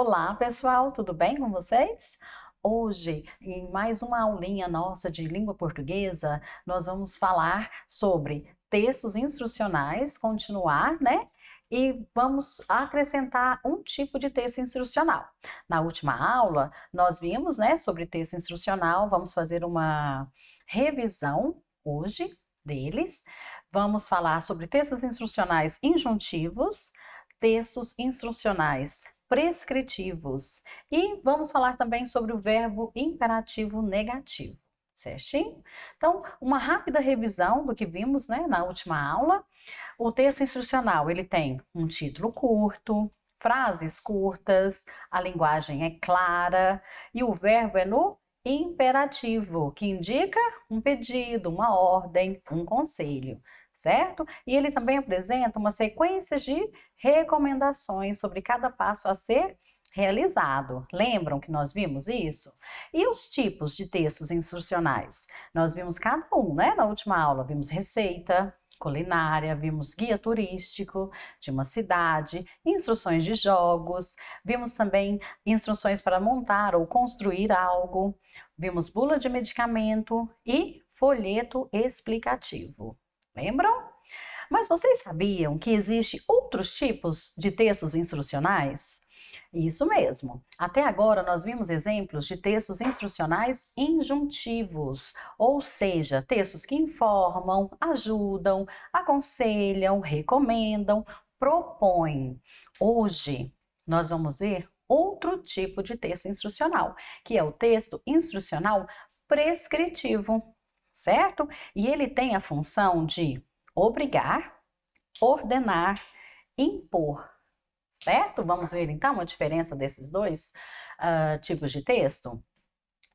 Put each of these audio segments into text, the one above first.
Olá, pessoal, tudo bem com vocês? Hoje, em mais uma aulinha nossa de língua portuguesa, nós vamos falar sobre textos instrucionais, continuar, né? E vamos acrescentar um tipo de texto instrucional. Na última aula, nós vimos, né, sobre texto instrucional, vamos fazer uma revisão hoje deles. Vamos falar sobre textos instrucionais injuntivos, textos instrucionais prescritivos. E vamos falar também sobre o verbo imperativo negativo. Certinho? Então, uma rápida revisão do que vimos né, na última aula. O texto instrucional ele tem um título curto, frases curtas, a linguagem é clara e o verbo é no imperativo, que indica um pedido, uma ordem, um conselho certo? E ele também apresenta uma sequência de recomendações sobre cada passo a ser realizado. Lembram que nós vimos isso? E os tipos de textos instrucionais? Nós vimos cada um, né? Na última aula, vimos receita, culinária, vimos guia turístico de uma cidade, instruções de jogos, vimos também instruções para montar ou construir algo, vimos bula de medicamento e folheto explicativo lembram? Mas vocês sabiam que existem outros tipos de textos instrucionais? Isso mesmo. Até agora nós vimos exemplos de textos instrucionais injuntivos, ou seja, textos que informam, ajudam, aconselham, recomendam, propõem. Hoje nós vamos ver outro tipo de texto instrucional, que é o texto instrucional prescritivo certo? E ele tem a função de obrigar, ordenar, impor, certo? Vamos ver então a diferença desses dois uh, tipos de texto?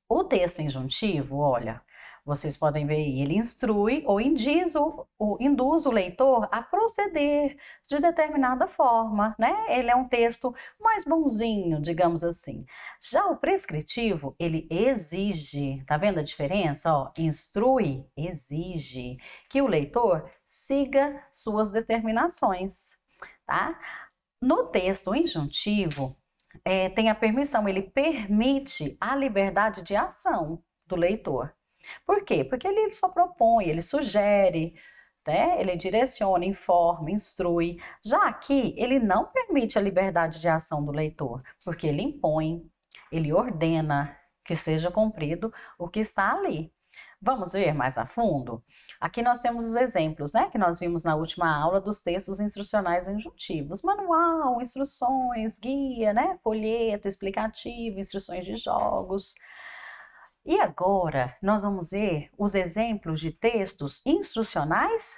O texto injuntivo, olha, vocês podem ver, ele instrui ou indiz o, ou induz o leitor a proceder de determinada forma, né? Ele é um texto mais bonzinho, digamos assim. Já o prescritivo, ele exige, tá vendo a diferença? Ó, instrui, exige que o leitor siga suas determinações, tá? No texto injuntivo, é, tem a permissão, ele permite a liberdade de ação do leitor. Por quê? Porque ele só propõe, ele sugere, né? ele direciona, informa, instrui. Já aqui, ele não permite a liberdade de ação do leitor, porque ele impõe, ele ordena que seja cumprido o que está ali. Vamos ver mais a fundo? Aqui nós temos os exemplos, né, que nós vimos na última aula dos textos instrucionais injuntivos: manual, instruções, guia, né, folheto, explicativo, instruções de jogos. E agora nós vamos ver os exemplos de textos instrucionais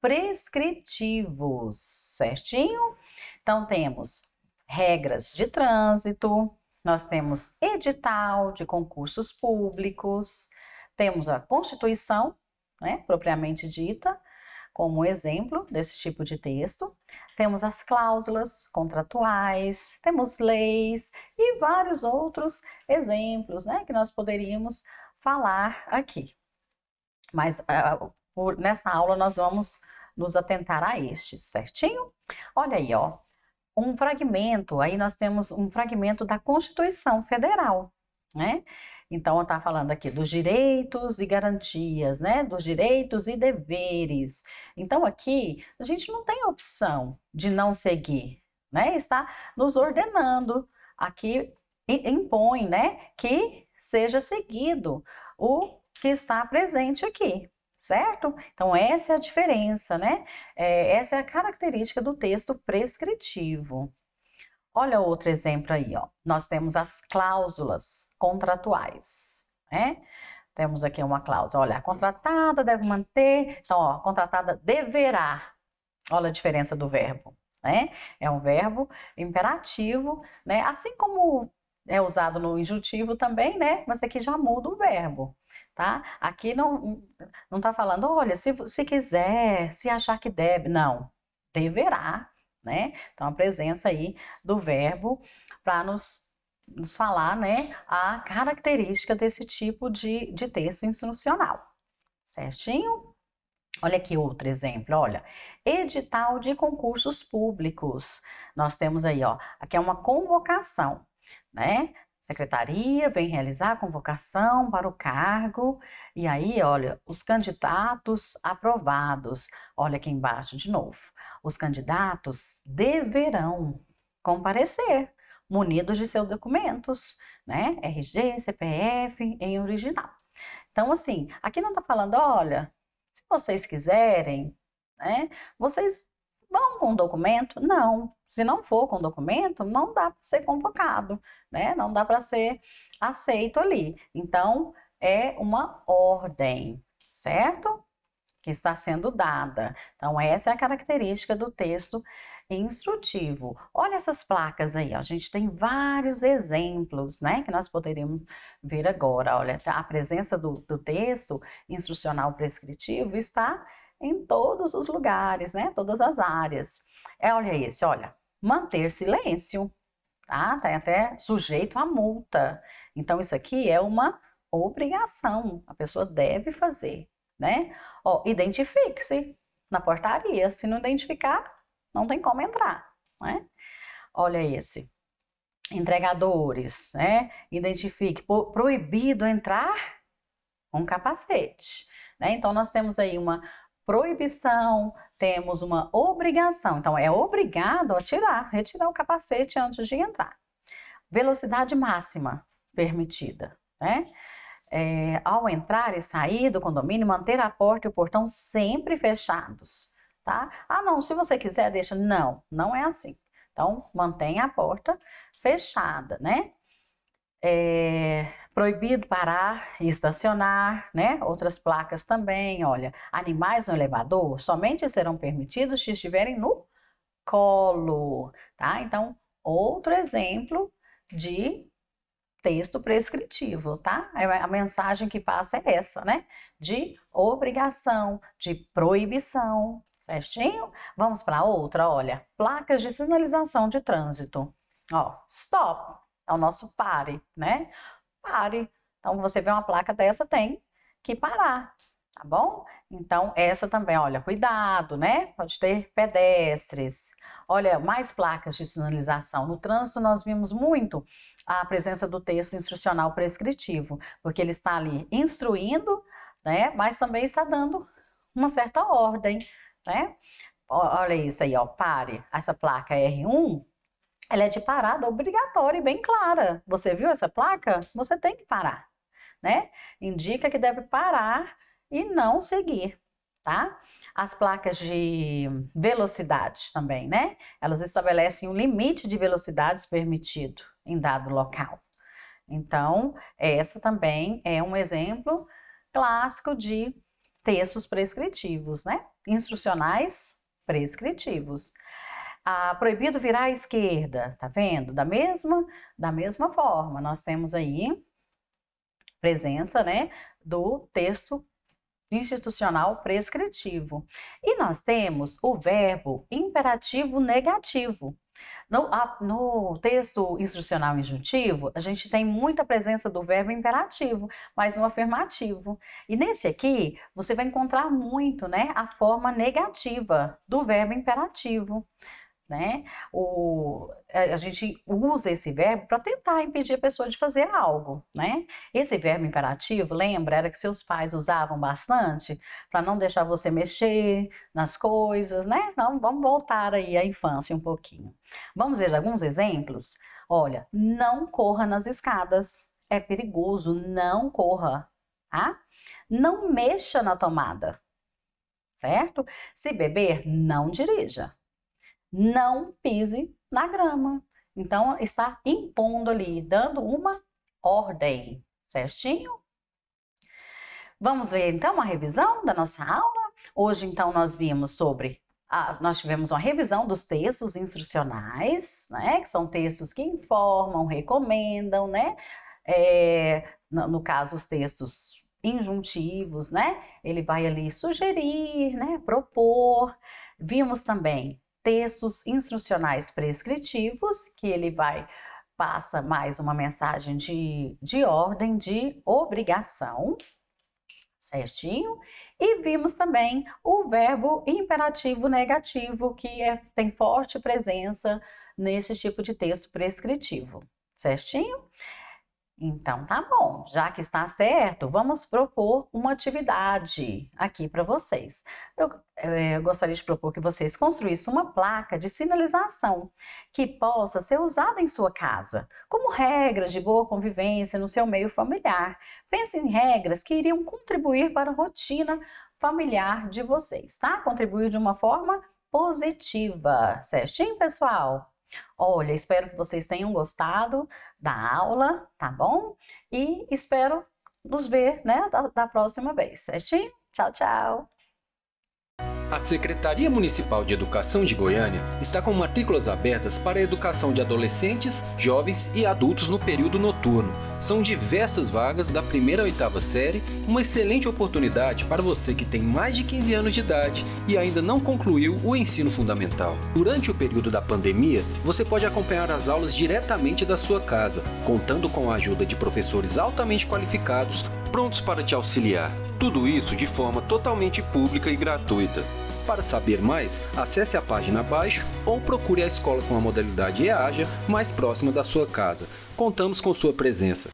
prescritivos, certinho? Então temos regras de trânsito, nós temos edital de concursos públicos, temos a Constituição, né, propriamente dita, como exemplo desse tipo de texto. Temos as cláusulas contratuais, temos leis e vários outros exemplos né, que nós poderíamos falar aqui. Mas uh, por, nessa aula nós vamos nos atentar a estes, certinho? Olha aí, ó, um fragmento, aí nós temos um fragmento da Constituição Federal, né? Então, eu estava falando aqui dos direitos e garantias, né? Dos direitos e deveres. Então, aqui, a gente não tem opção de não seguir, né? Está nos ordenando. Aqui, impõe, né? Que seja seguido o que está presente aqui, certo? Então, essa é a diferença, né? É, essa é a característica do texto prescritivo. Olha outro exemplo aí, ó. Nós temos as cláusulas contratuais, né? Temos aqui uma cláusula, olha, a contratada deve manter, então, ó, a contratada deverá. Olha a diferença do verbo, né? É um verbo imperativo, né? Assim como é usado no injuntivo também, né? Mas aqui já muda o verbo, tá? Aqui não não tá falando, olha, se, se quiser, se achar que deve, não. Deverá né? Então, a presença aí do verbo para nos, nos falar, né, a característica desse tipo de, de texto institucional certinho? Olha aqui outro exemplo, olha, edital de concursos públicos. Nós temos aí, ó, aqui é uma convocação, né? secretaria vem realizar a convocação para o cargo. E aí, olha, os candidatos aprovados, olha aqui embaixo de novo. Os candidatos deverão comparecer munidos de seus documentos, né? RG, CPF em original. Então, assim, aqui não está falando, olha, se vocês quiserem, né? Vocês vão com o documento? Não. Se não for com documento, não dá para ser convocado, né? Não dá para ser aceito ali. Então, é uma ordem, certo? Que está sendo dada. Então, essa é a característica do texto instrutivo. Olha essas placas aí, ó. a gente tem vários exemplos, né, que nós poderíamos ver agora. Olha, tá, a presença do, do texto instrucional prescritivo está em todos os lugares, né, todas as áreas. É, olha esse, olha, manter silêncio, tá? Tá até sujeito a multa. Então, isso aqui é uma obrigação, a pessoa deve fazer, né? Ó, identifique-se na portaria, se não identificar, não tem como entrar, né? Olha esse. Entregadores, né? Identifique, proibido entrar com capacete. Né? Então, nós temos aí uma proibição, temos uma obrigação. Então, é obrigado a tirar, retirar o capacete antes de entrar. Velocidade máxima permitida, né? É, ao entrar e sair do condomínio, manter a porta e o portão sempre fechados, tá? Ah, não, se você quiser, deixa. Não, não é assim. Então, mantenha a porta fechada, né? É, Proibido parar e estacionar, né? Outras placas também, olha. Animais no elevador somente serão permitidos se estiverem no colo, tá? Então, outro exemplo de texto prescritivo, tá? É, a mensagem que passa é essa, né? De obrigação, de proibição, certinho? Vamos para outra, olha. Placas de sinalização de trânsito. Ó, stop, é o nosso pare, né? pare. Então, você vê uma placa dessa, tem que parar, tá bom? Então, essa também, olha, cuidado, né? Pode ter pedestres. Olha, mais placas de sinalização. No trânsito, nós vimos muito a presença do texto instrucional prescritivo, porque ele está ali instruindo, né? Mas também está dando uma certa ordem, né? Olha isso aí, ó, pare. Essa placa é R1 ela é de parada obrigatória e bem clara. Você viu essa placa? Você tem que parar, né? Indica que deve parar e não seguir, tá? As placas de velocidade também, né? Elas estabelecem um limite de velocidades permitido em dado local. Então, essa também é um exemplo clássico de textos prescritivos, né? Instrucionais prescritivos. Ah, proibido virar à esquerda, tá vendo? Da mesma, da mesma forma, nós temos aí presença, né, do texto institucional prescritivo. E nós temos o verbo imperativo negativo. No, a, no, texto instrucional injuntivo, a gente tem muita presença do verbo imperativo, mas no afirmativo. E nesse aqui, você vai encontrar muito né, a forma negativa do verbo imperativo né? O, a gente usa esse verbo para tentar impedir a pessoa de fazer algo, né? Esse verbo imperativo, lembra, era que seus pais usavam bastante para não deixar você mexer nas coisas, né? vamos voltar aí à infância um pouquinho. Vamos ver alguns exemplos? Olha, não corra nas escadas. É perigoso, não corra, tá? Não mexa na tomada, certo? Se beber, não dirija não pise na grama. Então, está impondo ali, dando uma ordem, certinho? Vamos ver então uma revisão da nossa aula? Hoje, então, nós vimos sobre. A, nós tivemos uma revisão dos textos instrucionais, né? Que são textos que informam, recomendam, né? É, no, no caso, os textos injuntivos, né? Ele vai ali sugerir, né? Propor. Vimos também textos instrucionais prescritivos, que ele vai passa mais uma mensagem de, de ordem, de obrigação, certinho? E vimos também o verbo imperativo negativo, que é, tem forte presença nesse tipo de texto prescritivo, certinho? Então tá bom, já que está certo, vamos propor uma atividade aqui para vocês. Eu, eh, eu, gostaria de propor que vocês construíssem uma placa de sinalização que possa ser usada em sua casa, como regras de boa convivência no seu meio familiar. Pense em regras que iriam contribuir para a rotina familiar de vocês, tá? Contribuir de uma forma positiva, certinho, pessoal? Olha, espero que vocês tenham gostado da aula, tá bom? E espero nos ver, né, da, da próxima vez, certinho? Tchau, tchau! A Secretaria Municipal de Educação de Goiânia está com matrículas abertas para a educação de adolescentes, jovens e adultos no período noturno. São diversas vagas da primeira a oitava série, uma excelente oportunidade para você que tem mais de 15 anos de idade e ainda não concluiu o ensino fundamental. Durante o período da pandemia, você pode acompanhar as aulas diretamente da sua casa, contando com a ajuda de professores altamente qualificados prontos para te auxiliar. Tudo isso de forma totalmente pública e gratuita. Para saber mais, acesse a página abaixo ou procure a escola com a modalidade EAJA mais próxima da sua casa. Contamos com sua presença.